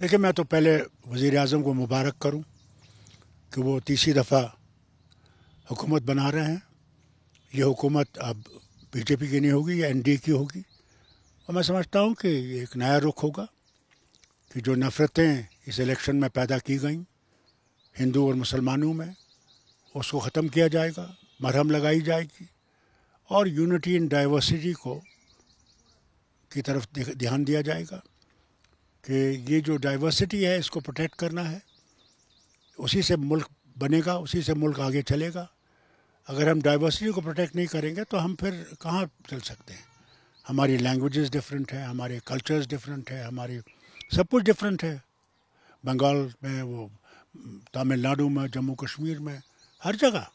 देखिए मैं तो पहले वज़ी अजम को मुबारक करूँ कि वो तीसरी दफ़ा हुकूमत बना रहे हैं ये हुकूमत अब बीजेपी की नहीं होगी या एन की होगी और मैं समझता हूँ कि एक नया रुख होगा कि जो नफ़रतें इस इलेक्शन में पैदा की गई हिंदू और मुसलमानों में उसको ख़त्म किया जाएगा मरहम लगाई जाएगी और यूनिटी इन डाइवर्सिटी को की तरफ ध्यान दिया जाएगा कि ये जो डाइवर्सिटी है इसको प्रोटेक्ट करना है उसी से मुल्क बनेगा उसी से मुल्क आगे चलेगा अगर हम डाइवर्सिटी को प्रोटेक्ट नहीं करेंगे तो हम फिर कहाँ चल सकते हैं हमारी लैंग्वेजेस डिफरेंट है हमारे कल्चर्स डिफरेंट है हमारी सब कुछ डिफरेंट है बंगाल में वो तमिलनाडु में जम्मू कश्मीर में हर जगह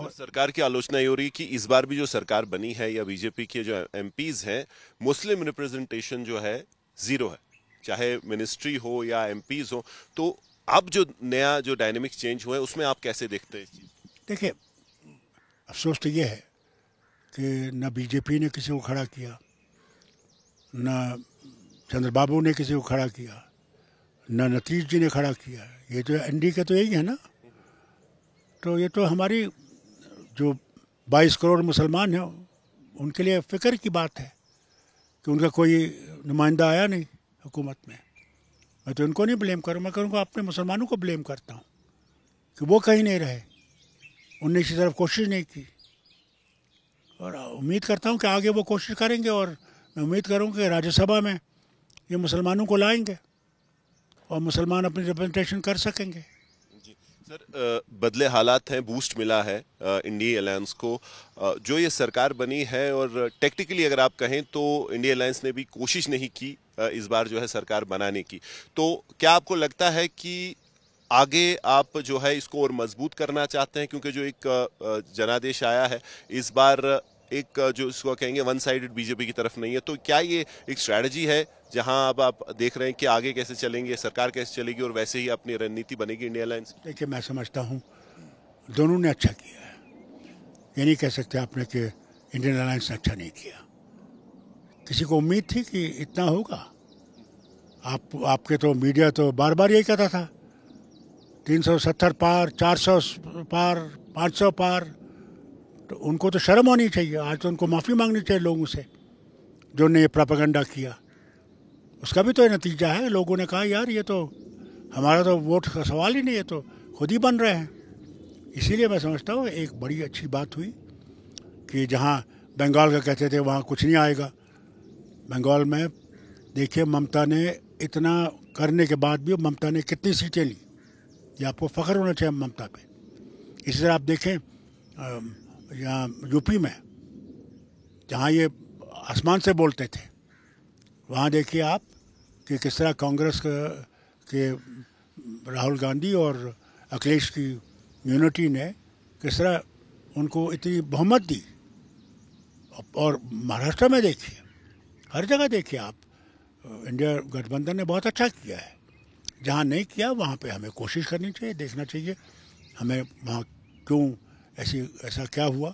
और सरकार की आलोचना ये हो रही है कि इस बार भी जो सरकार बनी है या बीजेपी के जो एमपीज हैं मुस्लिम रिप्रेजेंटेशन जो है ज़ीरो है चाहे मिनिस्ट्री हो या एम हो तो अब जो नया जो डायनेमिक चेंज हुआ है उसमें आप कैसे देखते हैं देखिए अफसोस तो ये है कि ना बीजेपी ने किसी को खड़ा किया न चंद्रबाबू ने किसी को खड़ा किया न नतीश जी ने खड़ा किया ये एन डी का तो यही है ना तो ये तो हमारी जो 22 करोड़ मुसलमान हैं उनके लिए फ़िक्र की बात है कि उनका कोई नुमाइंदा आया नहीं हुकूमत में मैं तो इनको नहीं ब्लेम करूँ मैं करूँगा अपने मुसलमानों को ब्लेम करता हूँ कि वो कहीं नहीं रहे उनने इसी तरफ कोशिश नहीं की और उम्मीद करता हूँ कि आगे वो कोशिश करेंगे और मैं उम्मीद करूँ कि राज्यसभा में ये मुसलमानों को लाएंगे और मुसलमान अपनी रिप्रजेंटेशन कर सकेंगे सर बदले हालात हैं बूस्ट मिला है इंडिया अलायंस को जो ये सरकार बनी है और टेक्टिकली अगर आप कहें तो इंडिया अलायंस ने भी कोशिश नहीं की इस बार जो है सरकार बनाने की तो क्या आपको लगता है कि आगे आप जो है इसको और मजबूत करना चाहते हैं क्योंकि जो एक जनादेश आया है इस बार एक जो इसको कहेंगे वन साइडेड बीजेपी की तरफ नहीं है तो क्या ये एक स्ट्रैटेजी है जहां अब आप देख रहे हैं कि आगे कैसे चलेंगे सरकार कैसे चलेगी और वैसे ही अपनी रणनीति बनेगी इंडिया अलायंस देखिए मैं समझता हूँ दोनों ने अच्छा किया है ये नहीं कह सकते आपने कि इंडियन अलायंस ने अच्छा नहीं किया किसी को उम्मीद थी कि इतना होगा आप आपके तो मीडिया तो बार बार यही कहता था तीन सौ सत्तर पार चार सौ पार पाँच सौ पार तो उनको तो शर्म होनी चाहिए आज तो उनको माफ़ी मांगनी चाहिए लोगों से जो ने ये प्रापागंडा किया उसका भी तो नतीजा है लोगों ने कहा यार ये तो हमारा तो वोट का सवाल ही नहीं है तो खुद ही बन रहे हैं इसीलिए मैं समझता हूँ एक बड़ी अच्छी बात हुई कि जहाँ बंगाल का कहते थे वहाँ कुछ नहीं आएगा बंगाल में देखिए ममता ने इतना करने के बाद भी ममता ने कितनी सीटें ली ये आपको फ़ख्र होना चाहिए ममता पे इसी तरह आप देखें यहाँ यूपी में जहाँ ये आसमान से बोलते थे वहाँ देखिए आप कि किस तरह कांग्रेस के राहुल गांधी और अखिलेश की यूनिटी ने किस तरह उनको इतनी बहुमत दी और महाराष्ट्र में देखिए हर जगह देखिए आप इंडिया गठबंधन ने बहुत अच्छा किया है जहाँ नहीं किया वहाँ पे हमें कोशिश करनी चाहिए देखना चाहिए हमें वहाँ क्यों ऐसी ऐसा क्या हुआ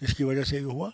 जिसकी वजह से ये हुआ